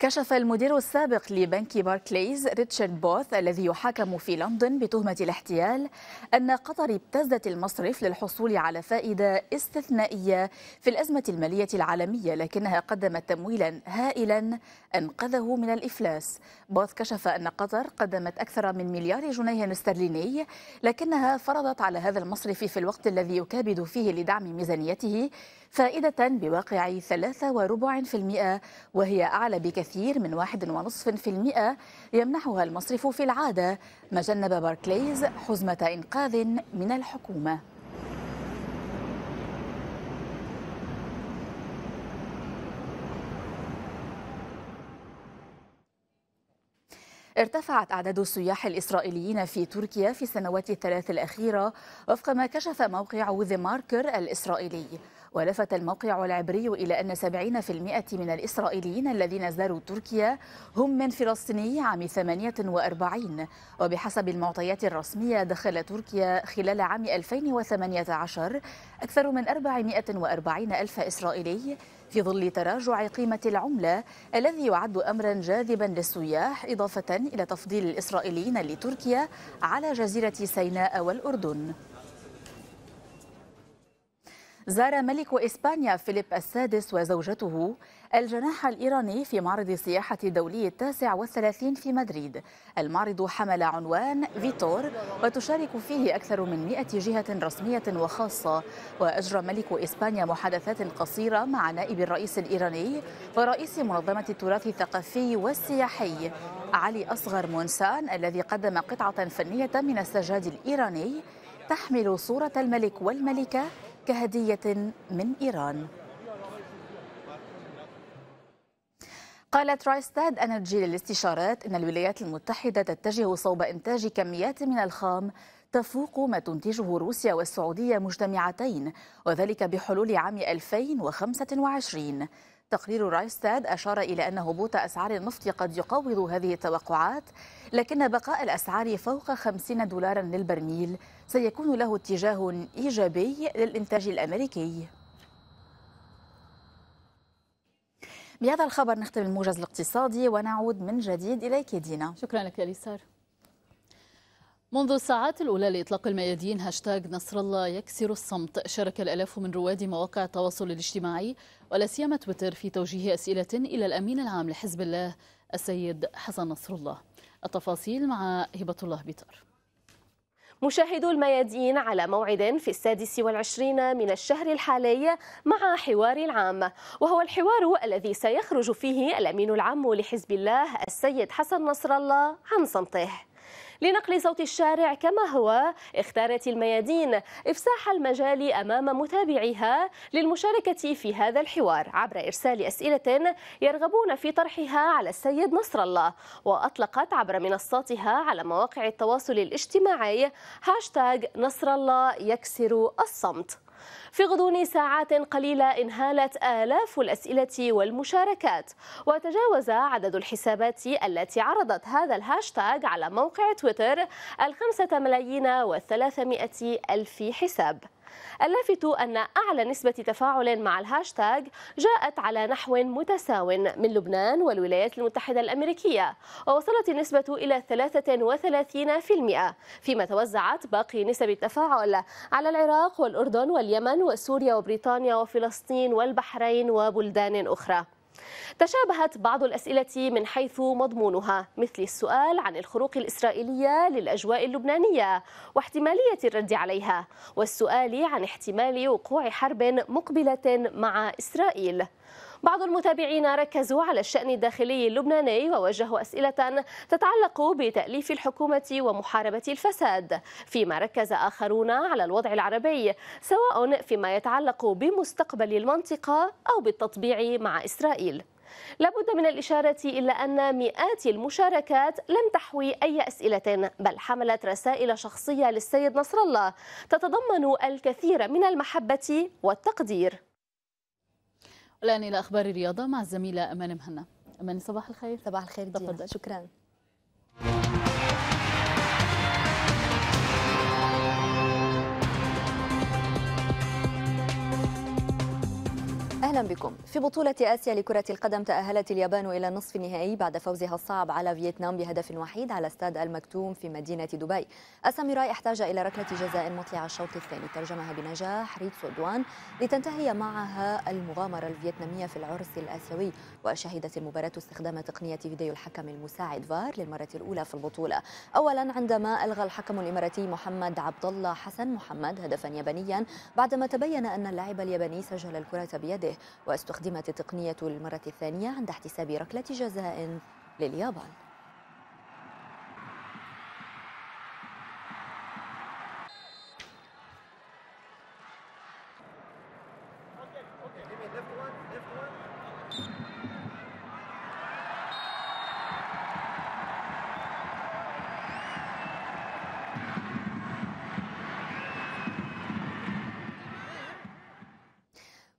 K: كشف المدير السابق لبنك باركليز ريتشارد بوث الذي يحاكم في لندن بتهمة الاحتيال أن قطر ابتزت المصرف للحصول على فائدة استثنائية في الأزمة المالية العالمية لكنها قدمت تمويلا هائلا أنقذه من الإفلاس بوث كشف أن قطر قدمت أكثر من مليار جنيه استرليني لكنها فرضت على هذا المصرف في الوقت الذي يكابد فيه لدعم ميزانيته فائدة بواقع 3.4% وهي أعلى بكثير من 1.5% يمنحها المصرف في العادة ما جنب باركليز حزمة إنقاذ من الحكومة ارتفعت أعداد السياح الإسرائيليين في تركيا في السنوات الثلاث الأخيرة وفق ما كشف موقع ذا ماركر الإسرائيلي ولفت الموقع العبري إلى أن 70% من الإسرائيليين الذين زاروا تركيا هم من فلسطيني عام 48 وبحسب المعطيات الرسمية دخل تركيا خلال عام 2018 أكثر من 440 ألف إسرائيلي في ظل تراجع قيمة العملة الذي يعد أمرا جاذبا للسياح إضافة إلى تفضيل الإسرائيليين لتركيا على جزيرة سيناء والأردن زار ملك إسبانيا فيليب السادس وزوجته الجناح الإيراني في معرض السياحة الدولي التاسع والثلاثين في مدريد المعرض حمل عنوان فيتور وتشارك فيه أكثر من مئة جهة رسمية وخاصة وأجرى ملك إسبانيا محادثات قصيرة مع نائب الرئيس الإيراني ورئيس منظمة التراث الثقافي والسياحي علي أصغر مونسان الذي قدم قطعة فنية من السجاد الإيراني تحمل صورة الملك والملكة كهدية من إيران قالت رايستاد أنرجي للاستشارات أن الولايات المتحدة تتجه صوب إنتاج كميات من الخام تفوق ما تنتجه روسيا والسعودية مجتمعتين وذلك بحلول عام 2025 تقرير رايستاد أشار إلى أن هبوط أسعار النفط قد يقوض هذه التوقعات لكن بقاء الأسعار فوق 50 دولارا للبرميل سيكون له اتجاه إيجابي للإنتاج الأمريكي بهذا الخبر نختم الموجز الاقتصادي ونعود من جديد إليك
A: دينا شكرا لك يا ليسار منذ الساعات الأولى لإطلاق الميادين هاشتاج نصر الله يكسر الصمت شارك الألاف من رواد مواقع التواصل الاجتماعي ولا سيما تويتر في توجيه أسئلة إلى الأمين العام لحزب الله السيد حسن نصر الله التفاصيل مع هبة الله بيتر مشاهدو الميادين
J: على موعد في السادس والعشرين من الشهر الحالي مع حوار العام وهو الحوار الذي سيخرج فيه الأمين العام لحزب الله السيد حسن نصر الله عن صمته لنقل صوت الشارع كما هو اختارت الميادين إفساح المجال أمام متابعيها للمشاركة في هذا الحوار عبر إرسال أسئلة يرغبون في طرحها على السيد نصر الله وأطلقت عبر منصاتها على مواقع التواصل الاجتماعي هاشتاغ نصر الله يكسر الصمت في غضون ساعات قليلة انهالت آلاف الأسئلة والمشاركات وتجاوز عدد الحسابات التي عرضت هذا الهاشتاج على موقع تويتر الخمسة ملايين وثلاثمائة ألف حساب اللافت أن أعلى نسبة تفاعل مع الهاشتاج جاءت على نحو متساو من لبنان والولايات المتحدة الأمريكية ووصلت النسبة إلى 33% فيما توزعت باقي نسب التفاعل على العراق والأردن واليمن وسوريا وبريطانيا وفلسطين والبحرين وبلدان أخرى تشابهت بعض الأسئلة من حيث مضمونها مثل السؤال عن الخروق الإسرائيلية للأجواء اللبنانية واحتمالية الرد عليها والسؤال عن احتمال وقوع حرب مقبلة مع إسرائيل بعض المتابعين ركزوا على الشأن الداخلي اللبناني ووجهوا أسئلة تتعلق بتأليف الحكومة ومحاربة الفساد فيما ركز آخرون على الوضع العربي سواء فيما يتعلق بمستقبل المنطقة أو بالتطبيع مع إسرائيل لابد من الإشارة إلى أن مئات المشاركات لم تحوي أي أسئلة بل حملت رسائل شخصية للسيد نصر الله تتضمن الكثير من المحبة والتقدير
A: الآن إلى أخبار الرياضة مع الزميلة أمان مهنا أمان صباح الخير صباح الخير تفضل شكرا
L: أهلا بكم في بطولة آسيا لكرة القدم تأهلت اليابان إلى النصف النهائي بعد فوزها الصعب على فيتنام بهدف وحيد على استاد المكتوم في مدينة دبي الساموراي احتاج إلى ركلة جزاء مطلع الشوط الثاني ترجمها بنجاح ريت سودوان لتنتهي معها المغامرة الفيتنامية في العرس الآسيوي وشهدت المباراة استخدام تقنية فيديو الحكم المساعد فار للمرة الأولى في البطولة أولا عندما ألغى الحكم الإماراتي محمد عبد الله حسن محمد هدفا يابانيا بعدما تبين أن اللاعب الياباني سجل الكرة بيده واستخدمت التقنية للمرة الثانية عند احتساب ركلة جزاء لليابان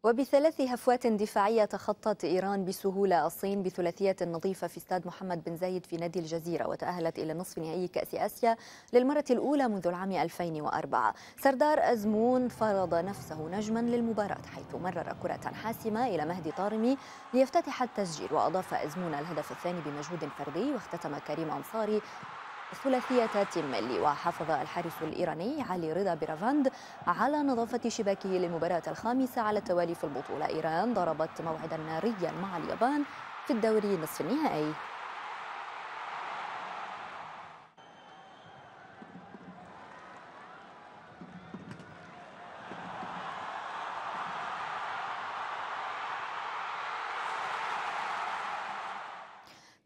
L: وبثلاث هفوات دفاعية تخطت إيران بسهولة الصين بثلاثية نظيفة في استاد محمد بن زايد في نادي الجزيرة وتأهلت إلى نصف نهائي كأس آسيا للمرة الأولى منذ العام 2004 سردار أزمون فرض نفسه نجما للمباراة حيث مرر كرة حاسمة إلى مهدي طارمي ليفتتح التسجيل وأضاف أزمون الهدف الثاني بمجهود فردي واختتم كريم أنصاري ثلاثية تيملي وحافظ الحارس الإيراني علي رضا بيرافاند على نظافة شباكه للمباراة الخامسة على التوالي في البطولة إيران ضربت موعدا ناريا مع اليابان في الدوري نصف النهائي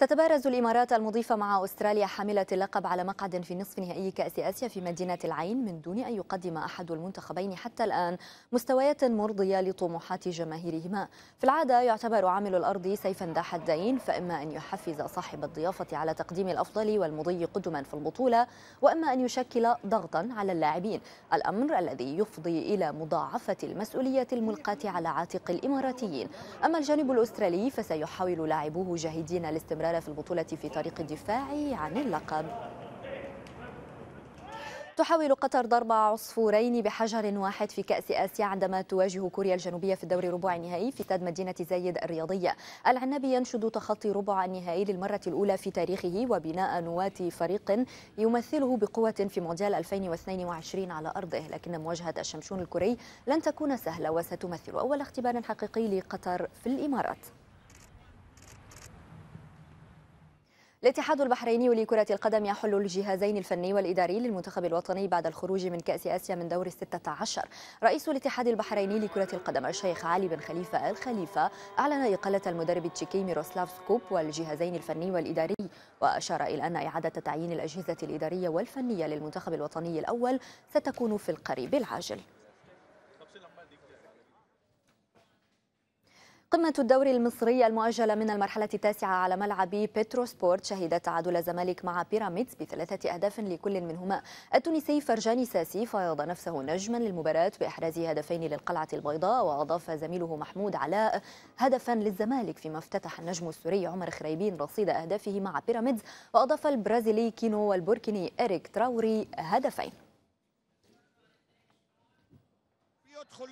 L: تتبارز الإمارات المضيفة مع أستراليا حاملة اللقب على مقعد في نصف نهائي كأس آسيا في مدينة العين من دون أن يقدم أحد المنتخبين حتى الآن مستويات مرضية لطموحات جماهيرهما في العادة يعتبر عامل الأرض سيفا ذا حدين فإما أن يحفز صاحب الضيافة على تقديم الأفضل والمضي قدما في البطولة وإما أن يشكل ضغطا على اللاعبين الأمر الذي يفضي إلى مضاعفة المسؤولية الملقاة على عاتق الإماراتيين أما الجانب الأسترالي فسيحاول لاعبوه جاهدين الاستمرار المسيرة في البطولة في طريق الدفاع عن اللقب تحاول قطر ضرب عصفورين بحجر واحد في كأس آسيا عندما تواجه كوريا الجنوبية في الدور ربع النهائي في تاد مدينة زايد الرياضية العنابي ينشد تخطي ربع النهائي للمرة الأولى في تاريخه وبناء نواة فريق يمثله بقوة في مونديال 2022 على أرضه لكن مواجهة الشمشون الكوري لن تكون سهلة وستمثل أول اختبار حقيقي لقطر في الإمارات الاتحاد البحريني لكرة القدم يحل الجهازين الفني والإداري للمنتخب الوطني بعد الخروج من كأس آسيا من دور الستة عشر رئيس الاتحاد البحريني لكرة القدم الشيخ علي بن خليفة الخليفة أعلن إقالة المدرب التشيكي ميروسلاف سكوب والجهازين الفني والإداري وأشار إلى أن إعادة تعيين الأجهزة الإدارية والفنية للمنتخب الوطني الأول ستكون في القريب العاجل قمة الدوري المصري المؤجلة من المرحلة التاسعة على ملعب بيترو سبورت شهدت تعادل الزمالك مع بيراميدز بثلاثة أهداف لكل منهما التونسي فرجان ساسي فيض نفسه نجما للمباراة بإحراز هدفين للقلعة البيضاء وأضاف زميله محمود علاء هدفا للزمالك فيما افتتح النجم السوري عمر خريبين رصيد أهدافه مع بيراميدز وأضاف البرازيلي كينو والبوركيني إريك تراوري هدفين يدخل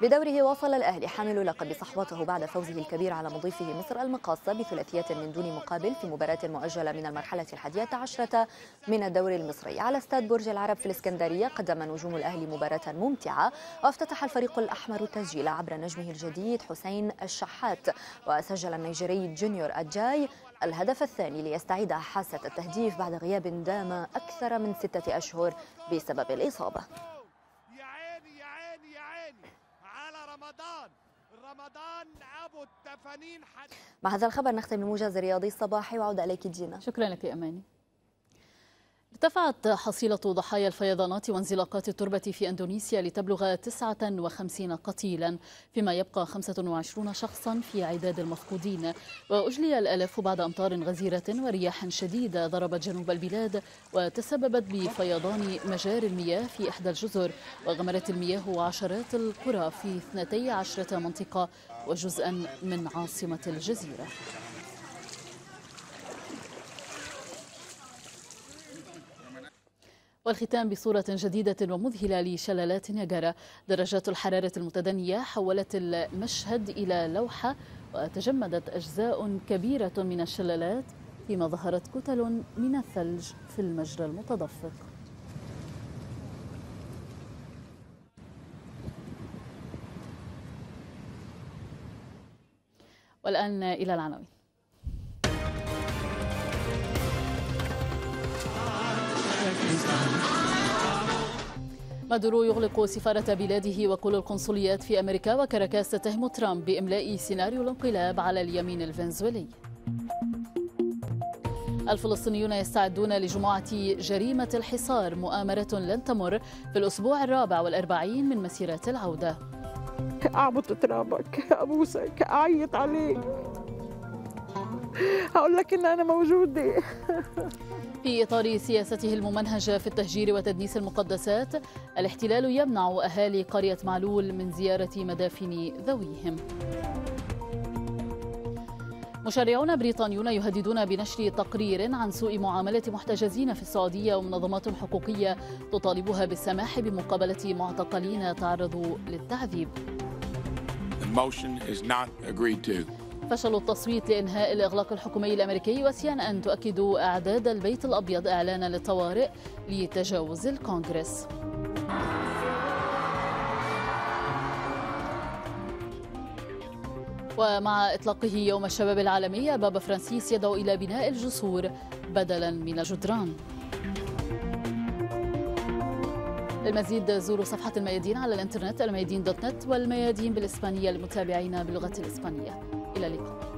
L: بدوره واصل الأهلي حامل لقب صحوته بعد فوزه الكبير على مضيفه مصر المقاصة بثلاثية من دون مقابل في مباراة مؤجلة من المرحلة الحادية عشرة من الدوري المصري على استاد برج العرب في الإسكندرية قدم نجوم الأهلي مباراة ممتعة وافتتح الفريق الأحمر التسجيل عبر نجمه الجديد حسين الشحات وسجل النيجيري جونيور أجاي الهدف الثاني ليستعيد حاسة التهديف بعد غياب دام أكثر من ستة أشهر بسبب الإصابة
I: رمضان أبو التفانين
L: حد... مع هذا الخبر نختم الموجز الرياضي الصباحي وعودة إليك جينا شكرا
A: لك يا أماني ارتفعت حصيلة ضحايا الفيضانات وانزلاقات التربة في أندونيسيا لتبلغ 59 قتيلا فيما يبقى 25 شخصا في عداد المفقودين وأجلي الألاف بعد أمطار غزيرة ورياح شديدة ضربت جنوب البلاد وتسببت بفيضان مجاري المياه في إحدى الجزر وغمرت المياه عشرات القرى في 12 منطقة وجزءا من عاصمة الجزيرة والختام بصورة جديدة ومذهلة لشلالات نياجارا درجات الحرارة المتدنية حولت المشهد إلى لوحة وتجمدت أجزاء كبيرة من الشلالات فيما ظهرت كتل من الثلج في المجرى المتدفق والآن إلى العناوين مادورو يغلق سفارة بلاده وكل القنصليات في أمريكا وكاراكاس تتهم ترامب بإملاء سيناريو الانقلاب على اليمين الفنزويلي الفلسطينيون يستعدون لجمعة جريمة الحصار مؤامرة لن تمر في الأسبوع الرابع والأربعين من مسيرة العودة أعبط ترابك أبوسك أعيط عليك أقول لك إن أنا موجودة في إطار سياسته الممنهجة في التهجير وتدنيس المقدسات الاحتلال يمنع أهالي قرية معلول من زيارة مدافن ذويهم مشرعون بريطانيون يهددون بنشر تقرير عن سوء معاملة محتجزين في السعودية ومنظمات حقوقية تطالبها بالسماح بمقابلة معتقلين تعرضوا للتعذيب.
H: The motion is not
C: agreed to.
A: فشل التصويت لإنهاء الإغلاق الحكومي الأمريكي وسيا أن تؤكد أعداد البيت الأبيض إعلانا للطوارئ لتجاوز الكونغرس ومع إطلاقه يوم الشباب العالمي بابا فرانسيس يدعو إلى بناء الجسور بدلا من الجدران للمزيد زوروا صفحة الميادين على الانترنت الميادين دوت نت والميادين بالإسبانية لمتابعينا باللغة الإسبانية إلى اللقاء